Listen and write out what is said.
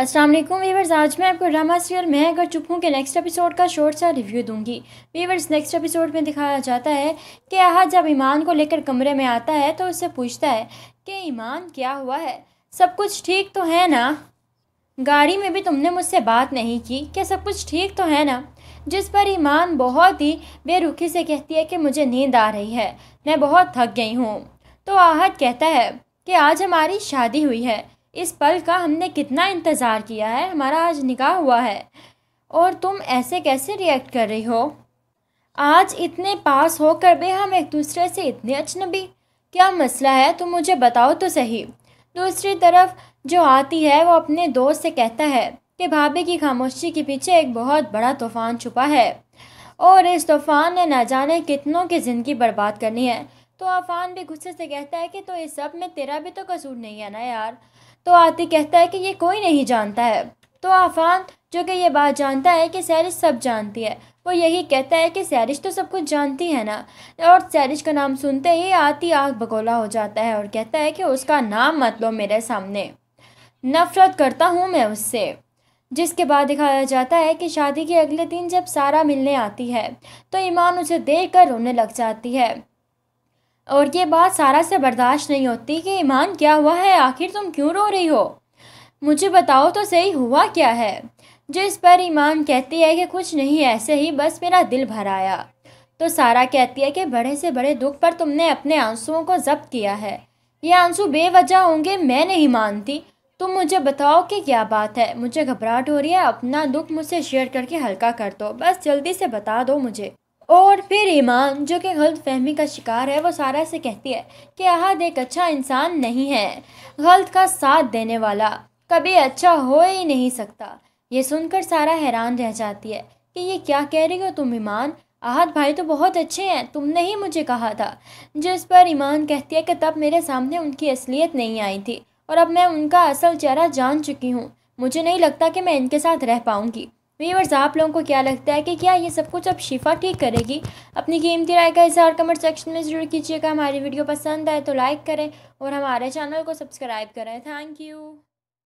Aslam viewers आज मैं आपको ड्रामा सीरियल मैं अगर चुप हूँ के नेक्स्ट एपिसोड का शॉर्ट सा रिव्यू दूंगी वीवर्स नेक्स्ट एपिसोड में दिखाया जाता है कि अहद जब ईमान को लेकर कमरे में आता है तो उससे पूछता है कि ईमान क्या हुआ है सब कुछ ठीक तो है ना गाड़ी में भी तुमने मुझसे बात नहीं की क्या सब कुछ ठीक तो है ना जिस पर ईमान बहुत ही बेरुखी से कहती है कि मुझे नींद आ रही है मैं बहुत थक गई हूँ तो आहद कहता है कि आज हमारी शादी हुई है इस पल का हमने कितना इंतज़ार किया है हमारा आज निकाह हुआ है और तुम ऐसे कैसे रिएक्ट कर रही हो आज इतने पास होकर भी हम एक दूसरे से इतने अजनबी क्या मसला है तुम मुझे बताओ तो सही दूसरी तरफ जो आती है वो अपने दोस्त से कहता है कि भाभी की खामोशी के पीछे एक बहुत बड़ा तूफ़ान छुपा है और इस तूफ़ान ने ना जाने कितनों की ज़िंदगी बर्बाद करनी है तो आफ़ान भी गुस्से से कहता है कि तो इस सब में तेरा भी तो कसूर नहीं है ना यार तो आती कहता है कि ये कोई नहीं जानता है तो आफान जो कि ये बात जानता है कि सैरिश सब जानती है वो यही कहता है कि सैरिश तो सब कुछ जानती है ना और सैरिश का नाम सुनते ही आती आग बगोला हो जाता है और कहता है कि उसका नाम मत लो मेरे सामने नफ़रत करता हूँ मैं उससे जिसके बाद दिखाया जाता है कि शादी के अगले दिन जब सारा मिलने आती है तो ईमान उसे देख कर रोने लग जाती है और ये बात सारा से बर्दाश्त नहीं होती कि ईमान क्या हुआ है आखिर तुम क्यों रो रही हो मुझे बताओ तो सही हुआ क्या है जिस पर ईमान कहती है कि कुछ नहीं ऐसे ही बस मेरा दिल भर आया तो सारा कहती है कि बड़े से बड़े दुख पर तुमने अपने आंसुओं को जब्त किया है ये आंसू बेवजह होंगे मैं नहीं मानती तुम मुझे बताओ कि क्या बात है मुझे घबराहट हो रही है अपना दुख मुझसे शेयर करके हल्का कर दो बस जल्दी से बता दो मुझे और फिर ईमान जो कि गलत फहमी का शिकार है वो सारा से कहती है कि अहद एक अच्छा इंसान नहीं है गलत का साथ देने वाला कभी अच्छा हो ही नहीं सकता ये सुनकर सारा हैरान रह जाती है कि ये क्या कह रही हो तुम ईमान अहद भाई तो बहुत अच्छे हैं तुमने ही मुझे कहा था जिस पर ईमान कहती है कि तब मेरे सामने उनकी असलियत नहीं आई थी और अब मैं उनका असल चेहरा जान चुकी हूँ मुझे नहीं लगता कि मैं इनके साथ रह पाऊँगी व्यूवर्स आप लोगों को क्या लगता है कि क्या ये सब कुछ अब शिफा ठीक करेगी अपनी कीमती राय का इजहार कमेंट सेक्शन में ज़रूर कीजिएगा हमारी वीडियो पसंद आए तो लाइक करें और हमारे चैनल को सब्सक्राइब करें थैंक यू